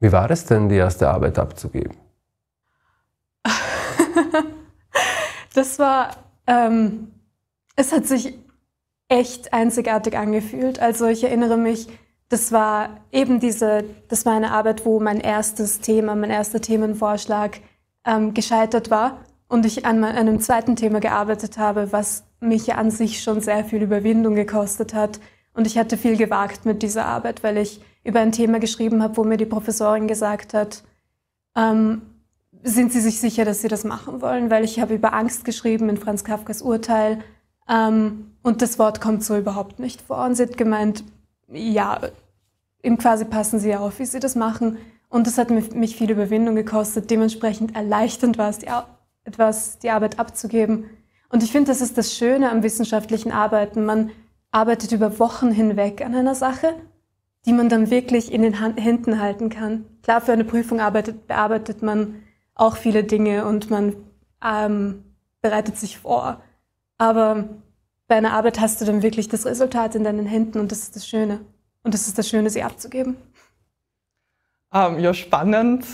Wie war es denn, die erste Arbeit abzugeben? das war, ähm, es hat sich echt einzigartig angefühlt. Also ich erinnere mich, das war eben diese, das war eine Arbeit, wo mein erstes Thema, mein erster Themenvorschlag ähm, gescheitert war und ich an einem zweiten Thema gearbeitet habe, was mich ja an sich schon sehr viel Überwindung gekostet hat und ich hatte viel gewagt mit dieser Arbeit, weil ich über ein Thema geschrieben habe, wo mir die Professorin gesagt hat, ähm, sind Sie sich sicher, dass Sie das machen wollen? Weil ich habe über Angst geschrieben in Franz Kafkas Urteil ähm, und das Wort kommt so überhaupt nicht vor. Und sie hat gemeint, ja, im quasi passen Sie auf, wie Sie das machen. Und das hat mich viel Überwindung gekostet. Dementsprechend erleichternd war es, die, etwas, die Arbeit abzugeben. Und ich finde, das ist das Schöne am wissenschaftlichen Arbeiten. Man arbeitet über Wochen hinweg an einer Sache, die man dann wirklich in den Hand, Händen halten kann. Klar, für eine Prüfung arbeitet, bearbeitet man auch viele Dinge und man ähm, bereitet sich vor. Aber bei einer Arbeit hast du dann wirklich das Resultat in deinen Händen und das ist das Schöne. Und das ist das Schöne, sie abzugeben. Ähm, ja, spannend.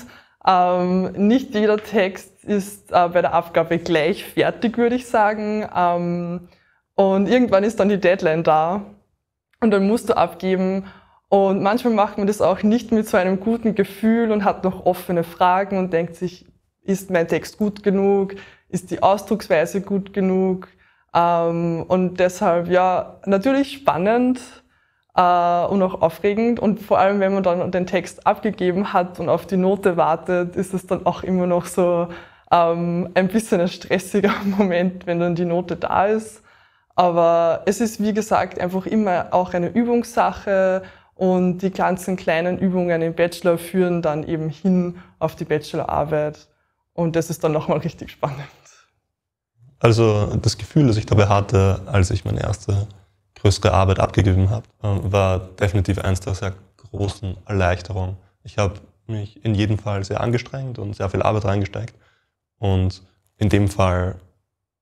Ähm, nicht jeder Text ist äh, bei der Abgabe gleich fertig, würde ich sagen. Ähm, und irgendwann ist dann die Deadline da und dann musst du abgeben. Und manchmal macht man das auch nicht mit so einem guten Gefühl und hat noch offene Fragen und denkt sich, ist mein Text gut genug? Ist die Ausdrucksweise gut genug? Ähm, und deshalb, ja, natürlich spannend äh, und auch aufregend. Und vor allem, wenn man dann den Text abgegeben hat und auf die Note wartet, ist es dann auch immer noch so ähm, ein bisschen ein stressiger Moment, wenn dann die Note da ist. Aber es ist, wie gesagt, einfach immer auch eine Übungssache und die ganzen kleinen Übungen im Bachelor führen dann eben hin auf die Bachelorarbeit und das ist dann nochmal richtig spannend. Also das Gefühl, das ich dabei hatte, als ich meine erste größere Arbeit abgegeben habe, ähm, war definitiv eins der sehr großen Erleichterungen. Ich habe mich in jedem Fall sehr angestrengt und sehr viel Arbeit reingesteckt und in dem Fall,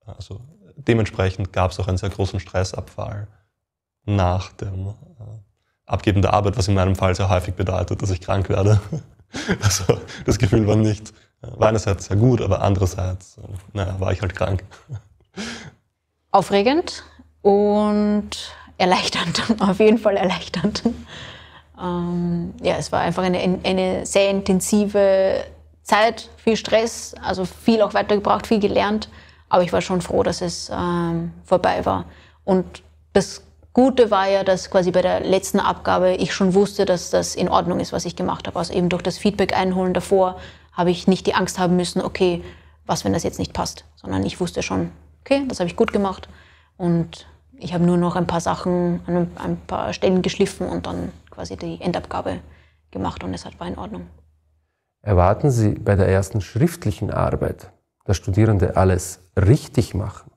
also dementsprechend gab es auch einen sehr großen Stressabfall nach dem äh, Abgeben der Arbeit, was in meinem Fall sehr häufig bedeutet, dass ich krank werde. also das Gefühl war nicht, äh, war einerseits sehr gut, aber andererseits, äh, naja, war ich halt krank. Aufregend und erleichternd, auf jeden Fall erleichternd. Ähm, ja, es war einfach eine, eine sehr intensive Zeit, viel Stress, also viel auch weitergebracht, viel gelernt. Aber ich war schon froh, dass es ähm, vorbei war. Und das Gute war ja, dass quasi bei der letzten Abgabe ich schon wusste, dass das in Ordnung ist, was ich gemacht habe. Also eben durch das Feedback einholen davor habe ich nicht die Angst haben müssen, okay, was, wenn das jetzt nicht passt, sondern ich wusste schon, okay, das habe ich gut gemacht und ich habe nur noch ein paar Sachen ein paar Stellen geschliffen und dann quasi die Endabgabe gemacht und es war in Ordnung. Erwarten Sie bei der ersten schriftlichen Arbeit dass Studierende alles richtig machen?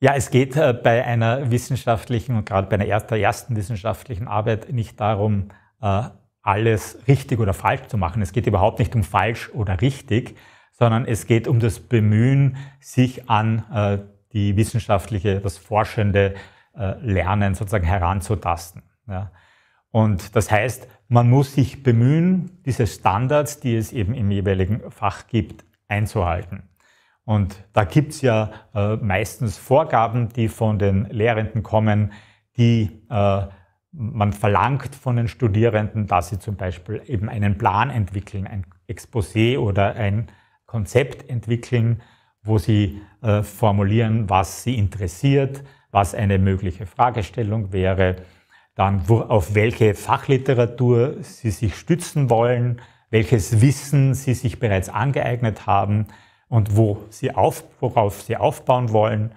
Ja, es geht äh, bei einer wissenschaftlichen und gerade bei einer ersten wissenschaftlichen Arbeit nicht darum, äh, alles richtig oder falsch zu machen. Es geht überhaupt nicht um falsch oder richtig, sondern es geht um das Bemühen, sich an äh, die wissenschaftliche, das forschende Lernen sozusagen heranzutasten. Und das heißt, man muss sich bemühen, diese Standards, die es eben im jeweiligen Fach gibt, einzuhalten. Und da gibt es ja äh, meistens Vorgaben, die von den Lehrenden kommen, die äh, man verlangt von den Studierenden, dass sie zum Beispiel eben einen Plan entwickeln, ein Exposé oder ein Konzept entwickeln, wo sie äh, formulieren, was sie interessiert, was eine mögliche Fragestellung wäre, dann wo, auf welche Fachliteratur sie sich stützen wollen, welches Wissen sie sich bereits angeeignet haben und wo sie auf, worauf sie aufbauen wollen.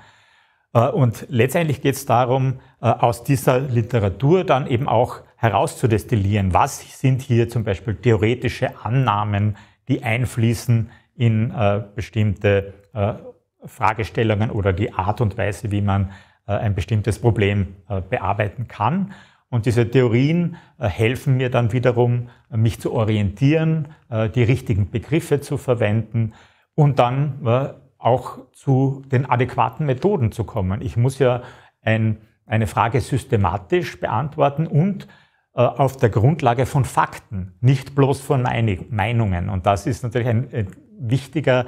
Äh, und letztendlich geht es darum, äh, aus dieser Literatur dann eben auch herauszudestillieren, was sind hier zum Beispiel theoretische Annahmen, die einfließen in äh, bestimmte Fragestellungen oder die Art und Weise, wie man ein bestimmtes Problem bearbeiten kann. Und diese Theorien äh, helfen mir dann wiederum, mich zu orientieren, äh, die richtigen Begriffe zu verwenden und dann äh, auch zu den adäquaten Methoden zu kommen. Ich muss ja ein, eine Frage systematisch beantworten und auf der Grundlage von Fakten, nicht bloß von Meinungen. Und das ist natürlich ein wichtiger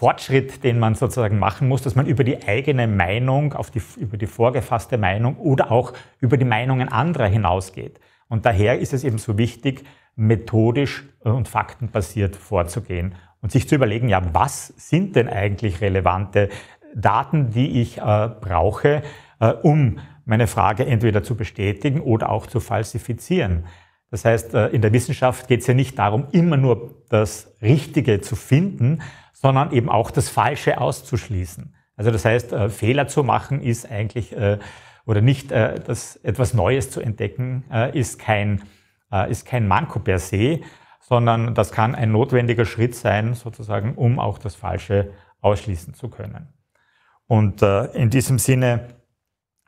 Fortschritt, den man sozusagen machen muss, dass man über die eigene Meinung, auf die, über die vorgefasste Meinung oder auch über die Meinungen anderer hinausgeht. Und daher ist es eben so wichtig, methodisch äh, und faktenbasiert vorzugehen und sich zu überlegen, ja, was sind denn eigentlich relevante Daten, die ich äh, brauche, äh, um meine Frage entweder zu bestätigen oder auch zu falsifizieren. Das heißt, äh, in der Wissenschaft geht es ja nicht darum, immer nur das Richtige zu finden, sondern eben auch das Falsche auszuschließen. Also das heißt, äh, Fehler zu machen ist eigentlich, äh, oder nicht äh, das, etwas Neues zu entdecken, äh, ist, kein, äh, ist kein Manko per se, sondern das kann ein notwendiger Schritt sein, sozusagen, um auch das Falsche ausschließen zu können. Und äh, in diesem Sinne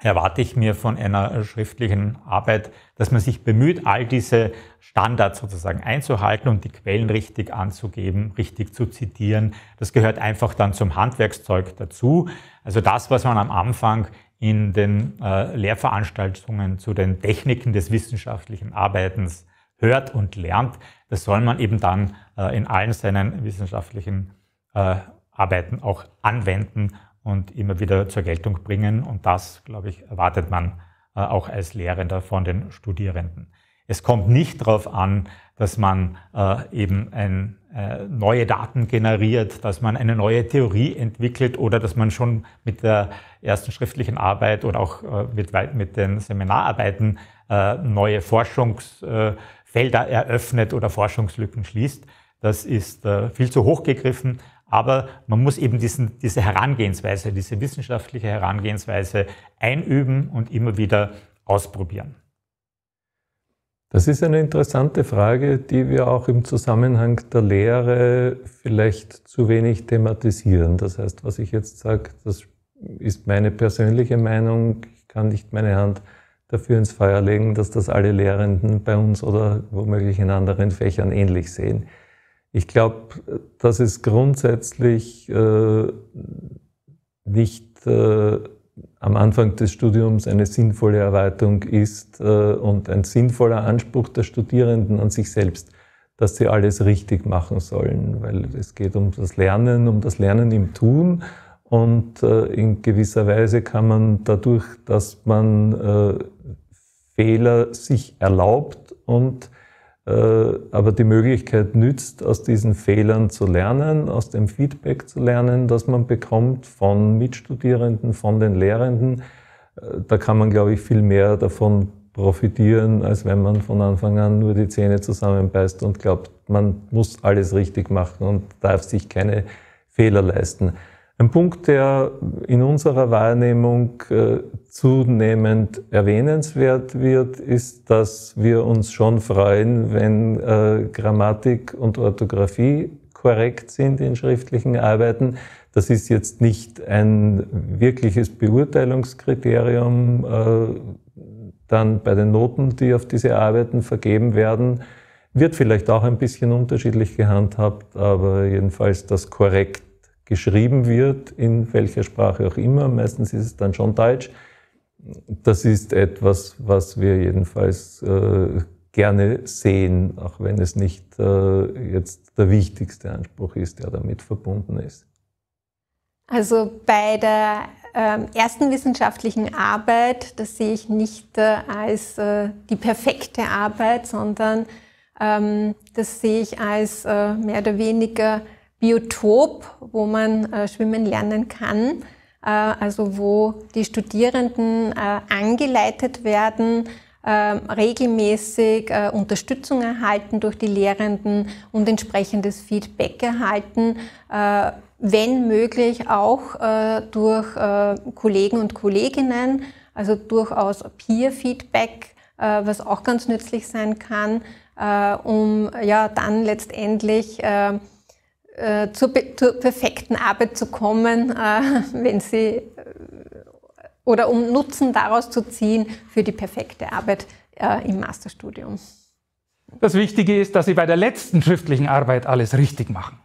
erwarte ich mir von einer schriftlichen Arbeit, dass man sich bemüht, all diese Standards sozusagen einzuhalten und die Quellen richtig anzugeben, richtig zu zitieren. Das gehört einfach dann zum Handwerkszeug dazu. Also das, was man am Anfang in den äh, Lehrveranstaltungen zu den Techniken des wissenschaftlichen Arbeitens hört und lernt, das soll man eben dann äh, in allen seinen wissenschaftlichen äh, Arbeiten auch anwenden und immer wieder zur Geltung bringen. Und das, glaube ich, erwartet man äh, auch als Lehrender von den Studierenden. Es kommt nicht darauf an, dass man äh, eben ein, äh, neue Daten generiert, dass man eine neue Theorie entwickelt oder dass man schon mit der ersten schriftlichen Arbeit oder auch äh, mit, mit, den Seminararbeiten äh, neue Forschungsfelder äh, eröffnet oder Forschungslücken schließt. Das ist viel zu hoch gegriffen. Aber man muss eben diesen, diese Herangehensweise, diese wissenschaftliche Herangehensweise einüben und immer wieder ausprobieren. Das ist eine interessante Frage, die wir auch im Zusammenhang der Lehre vielleicht zu wenig thematisieren. Das heißt, was ich jetzt sage, das ist meine persönliche Meinung. Ich kann nicht meine Hand dafür ins Feuer legen, dass das alle Lehrenden bei uns oder womöglich in anderen Fächern ähnlich sehen. Ich glaube, dass es grundsätzlich äh, nicht äh, am Anfang des Studiums eine sinnvolle Erweiterung ist äh, und ein sinnvoller Anspruch der Studierenden an sich selbst, dass sie alles richtig machen sollen, weil es geht um das Lernen, um das Lernen im Tun und äh, in gewisser Weise kann man dadurch, dass man äh, Fehler sich erlaubt und äh, aber die Möglichkeit nützt, aus diesen Fehlern zu lernen, aus dem Feedback zu lernen, das man bekommt von Mitstudierenden, von den Lehrenden. Äh, da kann man, glaube ich, viel mehr davon profitieren, als wenn man von Anfang an nur die Zähne zusammenbeißt und glaubt, man muss alles richtig machen und darf sich keine Fehler leisten. Ein Punkt, der in unserer Wahrnehmung äh, zunehmend erwähnenswert wird, ist, dass wir uns schon freuen, wenn äh, Grammatik und Orthographie korrekt sind in schriftlichen Arbeiten. Das ist jetzt nicht ein wirkliches Beurteilungskriterium äh, dann bei den Noten, die auf diese Arbeiten vergeben werden. Wird vielleicht auch ein bisschen unterschiedlich gehandhabt, aber jedenfalls das korrekt geschrieben wird, in welcher Sprache auch immer, meistens ist es dann schon Deutsch. Das ist etwas, was wir jedenfalls äh, gerne sehen, auch wenn es nicht äh, jetzt der wichtigste Anspruch ist, der damit verbunden ist. Also bei der ähm, ersten wissenschaftlichen Arbeit, das sehe ich nicht äh, als äh, die perfekte Arbeit, sondern ähm, das sehe ich als äh, mehr oder weniger Biotop, wo man äh, schwimmen lernen kann, äh, also wo die Studierenden äh, angeleitet werden, äh, regelmäßig äh, Unterstützung erhalten durch die Lehrenden und entsprechendes Feedback erhalten, äh, wenn möglich auch durch Kollegen und Kolleginnen, also durchaus Peer-Feedback, was auch ganz nützlich sein kann, um ja dann letztendlich äh, zur, zur, perfekten Arbeit zu kommen, äh, wenn sie äh, oder um Nutzen daraus zu ziehen für die perfekte Arbeit äh, im Masterstudium. Das Wichtige ist, dass Sie bei der letzten schriftlichen Arbeit alles richtig machen.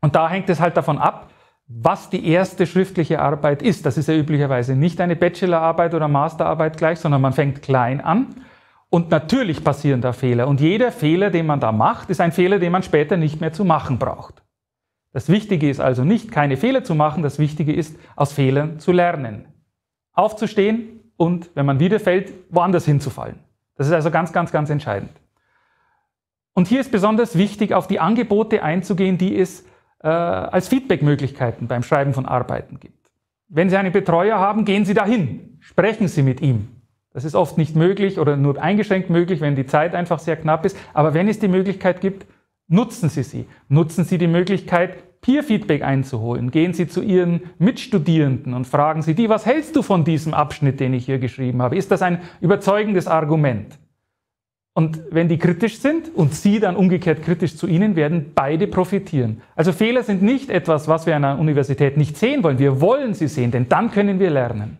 Und da hängt es halt davon ab, was die erste schriftliche Arbeit ist. Das ist ja üblicherweise nicht eine Bachelorarbeit oder Masterarbeit gleich, sondern man fängt klein an und natürlich passieren da Fehler. Und jeder Fehler, den man da macht, ist ein Fehler, den man später nicht mehr zu machen braucht. Das Wichtige ist also nicht, keine Fehler zu machen, das Wichtige ist, aus Fehlern zu lernen. Aufzustehen und, wenn man wieder fällt, woanders hinzufallen. Das ist also ganz, ganz, ganz entscheidend. Und hier ist besonders wichtig, auf die Angebote einzugehen, die es äh, als Feedbackmöglichkeiten beim Schreiben von Arbeiten gibt. Wenn Sie einen Betreuer haben, gehen Sie dahin, sprechen Sie mit ihm, das ist oft nicht möglich oder nur eingeschränkt möglich, wenn die Zeit einfach sehr knapp ist. Aber wenn es die Möglichkeit gibt, nutzen Sie sie. Nutzen Sie die Möglichkeit, Peer-Feedback einzuholen. Gehen Sie zu Ihren Mitstudierenden und fragen Sie die, was hältst du von diesem Abschnitt, den ich hier geschrieben habe? Ist das ein überzeugendes Argument? Und wenn die kritisch sind und Sie dann umgekehrt kritisch zu Ihnen, werden beide profitieren. Also Fehler sind nicht etwas, was wir an einer Universität nicht sehen wollen. Wir wollen sie sehen, denn dann können wir lernen.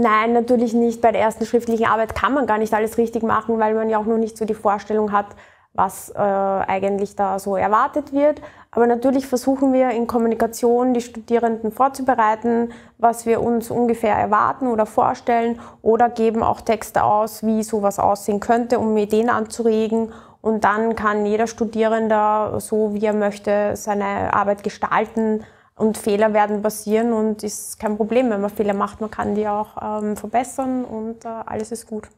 Nein, natürlich nicht. Bei der ersten schriftlichen Arbeit kann man gar nicht alles richtig machen, weil man ja auch noch nicht so die Vorstellung hat, was äh, eigentlich da so erwartet wird. Aber natürlich versuchen wir in Kommunikation die Studierenden vorzubereiten, was wir uns ungefähr erwarten oder vorstellen oder geben auch Texte aus, wie sowas aussehen könnte, um Ideen anzuregen. Und dann kann jeder Studierende, so wie er möchte, seine Arbeit gestalten. Und Fehler werden passieren und ist kein Problem, wenn man Fehler macht. Man kann die auch ähm, verbessern und äh, alles ist gut.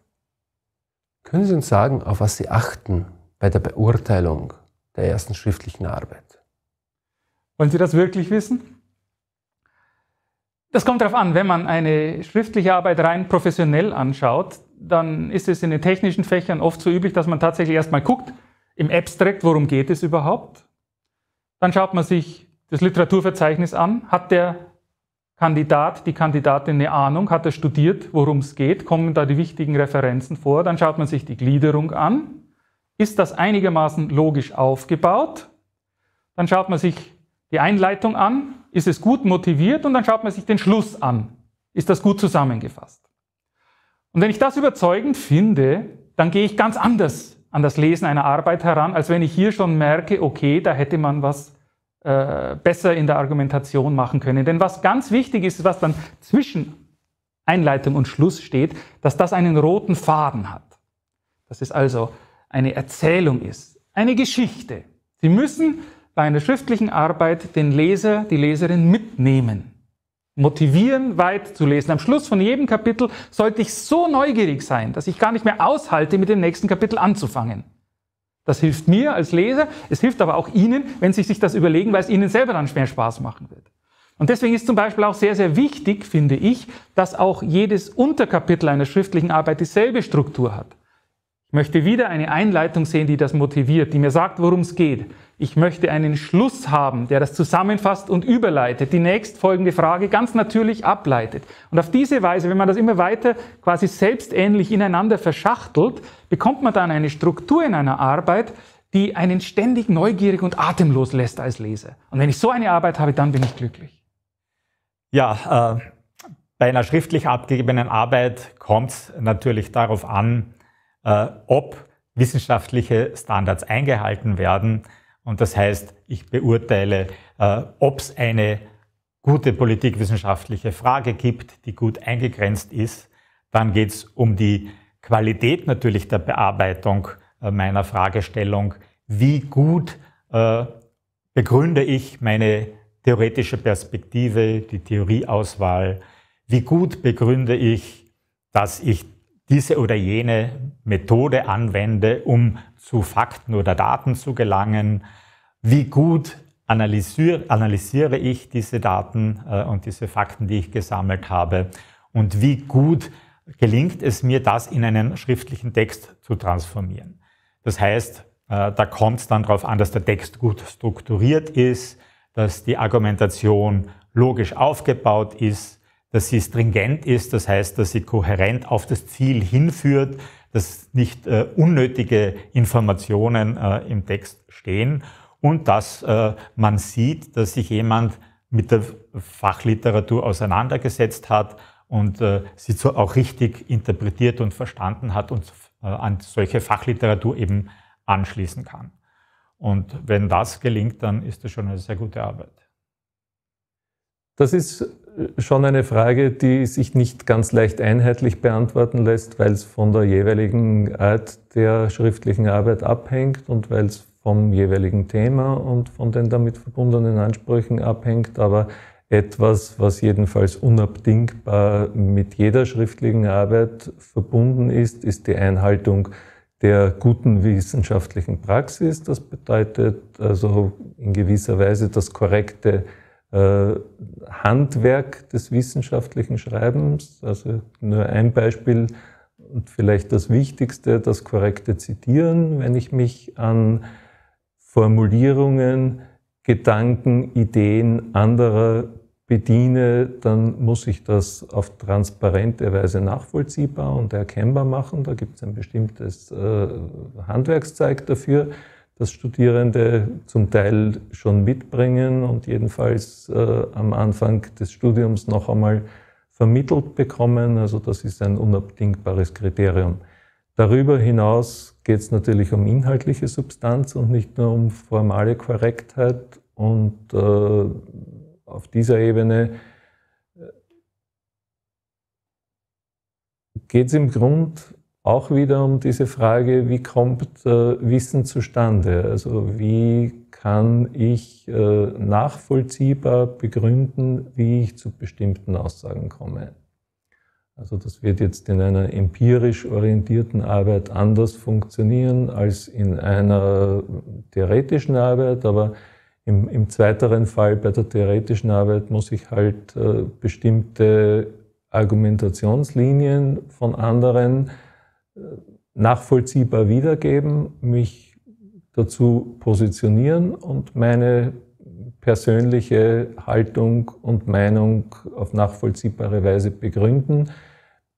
Können Sie uns sagen, auf was Sie achten bei der Beurteilung der ersten schriftlichen Arbeit? Wollen Sie das wirklich wissen? Das kommt darauf an, wenn man eine schriftliche Arbeit rein professionell anschaut, dann ist es in den technischen Fächern oft so üblich, dass man tatsächlich erstmal guckt, im Abstract, worum geht es überhaupt? Dann schaut man sich das Literaturverzeichnis an. Hat der Kandidat, die Kandidatin eine Ahnung? Hat er studiert, worum es geht? Kommen da die wichtigen Referenzen vor? Dann schaut man sich die Gliederung an. Ist das einigermaßen logisch aufgebaut? Dann schaut man sich die Einleitung an. Ist es gut motiviert? Und dann schaut man sich den Schluss an. Ist das gut zusammengefasst? Und wenn ich das überzeugend finde, dann gehe ich ganz anders an das Lesen einer Arbeit heran, als wenn ich hier schon merke, okay, da hätte man was äh, besser in der Argumentation machen können. Denn was ganz wichtig ist, was dann zwischen Einleitung und Schluss steht, dass das einen roten Faden hat. Dass es also eine Erzählung ist, eine Geschichte. Sie müssen bei einer schriftlichen Arbeit den Leser, die Leserin mitnehmen, motivieren, weit zu lesen. Am Schluss von jedem Kapitel sollte ich so neugierig sein, dass ich gar nicht mehr aushalte, mit dem nächsten Kapitel anzufangen. Das hilft mir als Leser, es hilft aber auch Ihnen, wenn Sie sich das überlegen, weil es Ihnen selber dann mehr Spaß machen wird. Und deswegen ist zum Beispiel auch sehr, sehr wichtig, finde ich, dass auch jedes Unterkapitel einer schriftlichen Arbeit dieselbe Struktur hat. Ich möchte wieder eine Einleitung sehen, die das motiviert, die mir sagt, worum es geht. Ich möchte einen Schluss haben, der das zusammenfasst und überleitet, die nächstfolgende Frage ganz natürlich ableitet. Und auf diese Weise, wenn man das immer weiter quasi selbstähnlich ineinander verschachtelt, bekommt man dann eine Struktur in einer Arbeit, die einen ständig neugierig und atemlos lässt als Leser. Und wenn ich so eine Arbeit habe, dann bin ich glücklich. Ja, äh, bei einer schriftlich abgegebenen Arbeit kommt es natürlich darauf an, äh, ob wissenschaftliche Standards eingehalten werden. Und das heißt, ich beurteile, äh, ob es eine gute politikwissenschaftliche Frage gibt, die gut eingegrenzt ist. Dann geht es um die Qualität natürlich der Bearbeitung äh, meiner Fragestellung. Wie gut begründe ich meine theoretische Perspektive, die Theorieauswahl? Wie gut begründe ich, dass ich diese oder jene Methode anwende, um zu Fakten oder Daten zu gelangen, wie gut analysiere, analysiere ich diese Daten äh, und diese Fakten, die ich gesammelt habe und wie gut gelingt es mir, das in einen schriftlichen Text zu transformieren. Das heißt, äh, da kommt es dann darauf an, dass der Text gut strukturiert ist, dass die Argumentation logisch aufgebaut ist, dass sie stringent ist, das heißt, dass sie kohärent auf das Ziel hinführt, dass nicht äh, unnötige Informationen äh, im Text stehen und dass äh, man sieht, dass sich jemand mit der Fachliteratur auseinandergesetzt hat und äh, sie so auch richtig interpretiert und verstanden hat und äh, an solche Fachliteratur eben anschließen kann. Und wenn das gelingt, dann ist das schon eine sehr gute Arbeit. Das ist schon eine Frage, die sich nicht ganz leicht einheitlich beantworten lässt, weil es von der jeweiligen Art der schriftlichen Arbeit abhängt und weil es vom jeweiligen Thema und von den damit verbundenen Ansprüchen abhängt, aber etwas, was jedenfalls unabdingbar mit jeder schriftlichen Arbeit verbunden ist, ist die Einhaltung der guten wissenschaftlichen Praxis. Das bedeutet also in gewisser Weise das korrekte äh, Handwerk des wissenschaftlichen Schreibens. Also nur ein Beispiel und vielleicht das Wichtigste, das korrekte Zitieren, wenn ich mich an Formulierungen, Gedanken, Ideen anderer bediene, dann muss ich das auf transparente Weise nachvollziehbar und erkennbar machen. Da gibt es ein bestimmtes äh, Handwerkszeug dafür das Studierende zum Teil schon mitbringen und jedenfalls äh, am Anfang des Studiums noch einmal vermittelt bekommen. Also das ist ein unabdingbares Kriterium. Darüber hinaus geht es natürlich um inhaltliche Substanz und nicht nur um formale Korrektheit. Und äh, auf dieser Ebene äh, geht es im Grund auch wieder um diese Frage, wie kommt äh, Wissen zustande? Also wie kann ich äh, nachvollziehbar begründen, wie ich zu bestimmten Aussagen komme? Also das wird jetzt in einer empirisch orientierten Arbeit anders funktionieren als in einer theoretischen Arbeit, aber im, im zweiteren Fall bei der theoretischen Arbeit muss ich halt äh, bestimmte Argumentationslinien von anderen nachvollziehbar wiedergeben, mich dazu positionieren und meine persönliche Haltung und Meinung auf nachvollziehbare Weise begründen.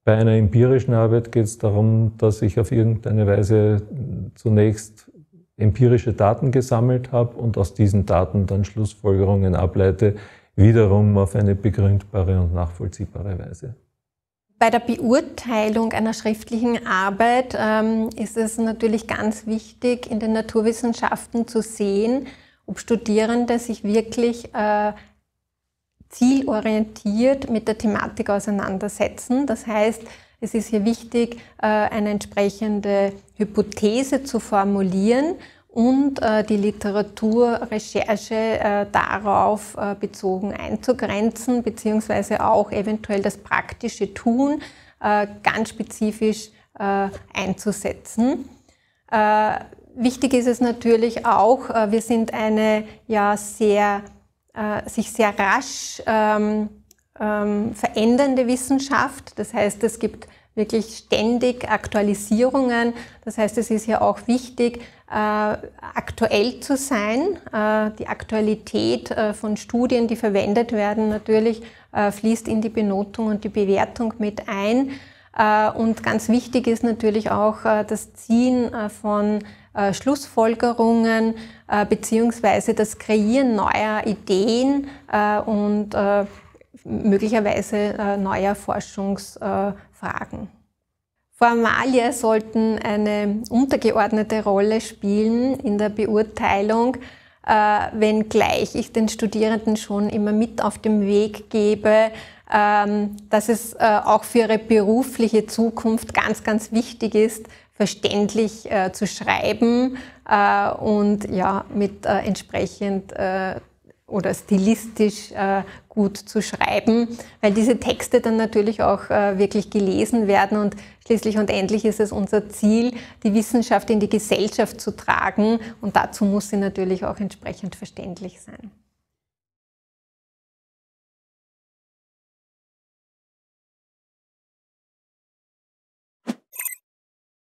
Bei einer empirischen Arbeit geht es darum, dass ich auf irgendeine Weise zunächst empirische Daten gesammelt habe und aus diesen Daten dann Schlussfolgerungen ableite, wiederum auf eine begründbare und nachvollziehbare Weise. Bei der Beurteilung einer schriftlichen Arbeit ähm, ist es natürlich ganz wichtig, in den Naturwissenschaften zu sehen, ob Studierende sich wirklich äh, zielorientiert mit der Thematik auseinandersetzen. Das heißt, es ist hier wichtig, äh, eine entsprechende Hypothese zu formulieren und äh, die Literaturrecherche äh, darauf äh, bezogen einzugrenzen, beziehungsweise auch eventuell das praktische Tun äh, ganz spezifisch äh, einzusetzen. Äh, wichtig ist es natürlich auch, wir sind eine ja sehr, sich sehr rasch ähm, ähm, verändernde Wissenschaft, das heißt, es gibt wirklich ständig Aktualisierungen. Das heißt, es ist ja auch wichtig, äh, aktuell zu sein. Äh, die Aktualität äh, von Studien, die verwendet werden, natürlich äh, fließt in die Benotung und die Bewertung mit ein. Äh, und ganz wichtig ist natürlich auch äh, das Ziehen von Schlussfolgerungen beziehungsweise das Kreieren neuer Ideen und möglicherweise äh, neuer Forschungsfragen. Formalia sollten eine untergeordnete Rolle spielen in der Beurteilung, äh, wenngleich ich den Studierenden schon immer mit auf dem Weg gebe, ähm, dass es äh, auch für ihre berufliche Zukunft ganz, ganz wichtig ist, verständlich äh, zu schreiben äh, und ja, mit äh, entsprechend äh, oder stilistisch äh, gut zu schreiben, weil diese Texte dann natürlich auch äh, wirklich gelesen werden und schließlich und endlich ist es unser Ziel, die Wissenschaft in die Gesellschaft zu tragen und dazu muss sie natürlich auch entsprechend verständlich sein.